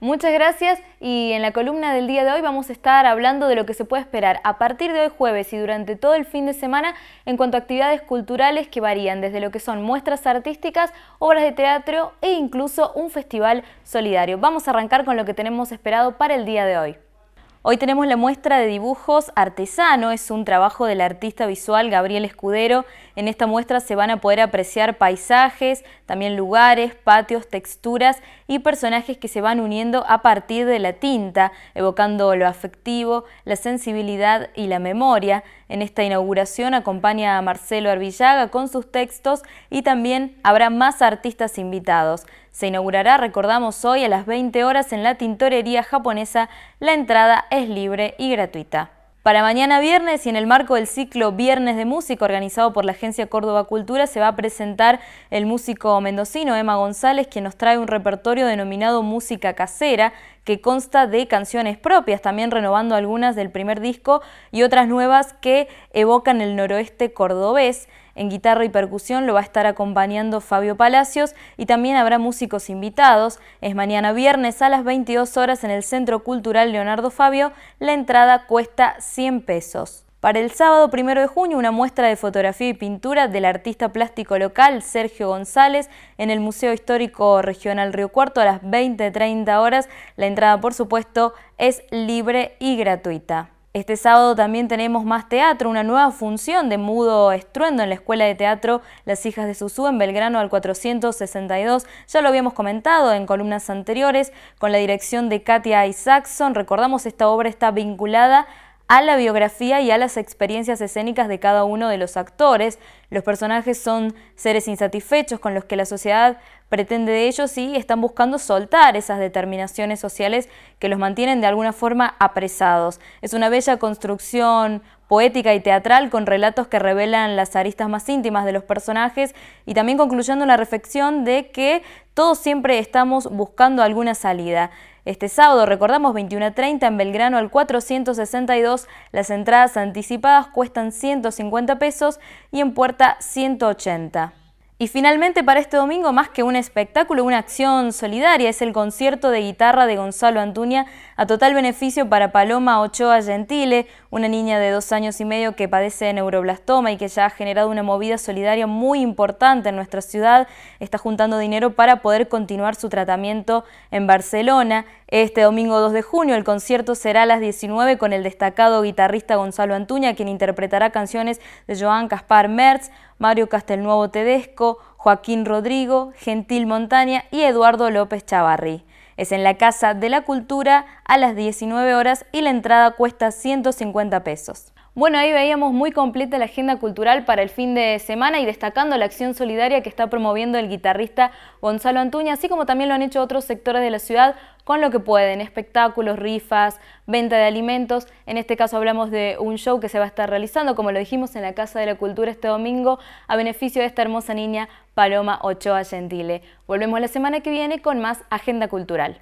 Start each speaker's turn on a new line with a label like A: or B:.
A: Muchas gracias y en la columna del día de hoy vamos a estar hablando de lo que se puede esperar a partir de hoy jueves y durante todo el fin de semana en cuanto a actividades culturales que varían desde lo que son muestras artísticas, obras de teatro e incluso un festival solidario. Vamos a arrancar con lo que tenemos esperado para el día de hoy. Hoy tenemos la muestra de dibujos artesano, es un trabajo del artista visual Gabriel Escudero. En esta muestra se van a poder apreciar paisajes, también lugares, patios, texturas y personajes que se van uniendo a partir de la tinta, evocando lo afectivo, la sensibilidad y la memoria. En esta inauguración acompaña a Marcelo Arvillaga con sus textos y también habrá más artistas invitados. Se inaugurará, recordamos hoy, a las 20 horas en la tintorería japonesa la entrada es libre y gratuita. Para mañana viernes y en el marco del ciclo Viernes de Música organizado por la Agencia Córdoba Cultura se va a presentar el músico mendocino Emma González quien nos trae un repertorio denominado Música Casera que consta de canciones propias, también renovando algunas del primer disco y otras nuevas que evocan el noroeste cordobés. En guitarra y percusión lo va a estar acompañando Fabio Palacios y también habrá músicos invitados. Es mañana viernes a las 22 horas en el Centro Cultural Leonardo Fabio. La entrada cuesta 100 pesos. Para el sábado 1 de junio, una muestra de fotografía y pintura del artista plástico local Sergio González en el Museo Histórico Regional Río Cuarto a las 20.30 horas. La entrada, por supuesto, es libre y gratuita. Este sábado también tenemos más teatro, una nueva función de Mudo Estruendo en la Escuela de Teatro Las Hijas de Susú en Belgrano al 462. Ya lo habíamos comentado en columnas anteriores con la dirección de Katia Isaacson. Recordamos esta obra está vinculada a la biografía y a las experiencias escénicas de cada uno de los actores. Los personajes son seres insatisfechos con los que la sociedad pretende de ellos y están buscando soltar esas determinaciones sociales que los mantienen de alguna forma apresados. Es una bella construcción poética y teatral con relatos que revelan las aristas más íntimas de los personajes y también concluyendo la reflexión de que todos siempre estamos buscando alguna salida. Este sábado, recordamos, 21.30 en Belgrano al 462, las entradas anticipadas cuestan 150 pesos y en puerta 180. Y finalmente para este domingo, más que un espectáculo, una acción solidaria, es el concierto de guitarra de Gonzalo Antuña a total beneficio para Paloma Ochoa Gentile, una niña de dos años y medio que padece de neuroblastoma y que ya ha generado una movida solidaria muy importante en nuestra ciudad. Está juntando dinero para poder continuar su tratamiento en Barcelona. Este domingo 2 de junio el concierto será a las 19 con el destacado guitarrista Gonzalo Antuña, quien interpretará canciones de Joan Caspar Mertz, Mario Castelnuovo Tedesco, Joaquín Rodrigo, Gentil Montaña y Eduardo López Chavarri. Es en la Casa de la Cultura a las 19 horas y la entrada cuesta 150 pesos. Bueno, ahí veíamos muy completa la agenda cultural para el fin de semana y destacando la acción solidaria que está promoviendo el guitarrista Gonzalo Antuña, así como también lo han hecho otros sectores de la ciudad con lo que pueden, espectáculos, rifas, venta de alimentos. En este caso hablamos de un show que se va a estar realizando, como lo dijimos, en la Casa de la Cultura este domingo, a beneficio de esta hermosa niña Paloma Ochoa Gentile. Volvemos la semana que viene con más Agenda Cultural.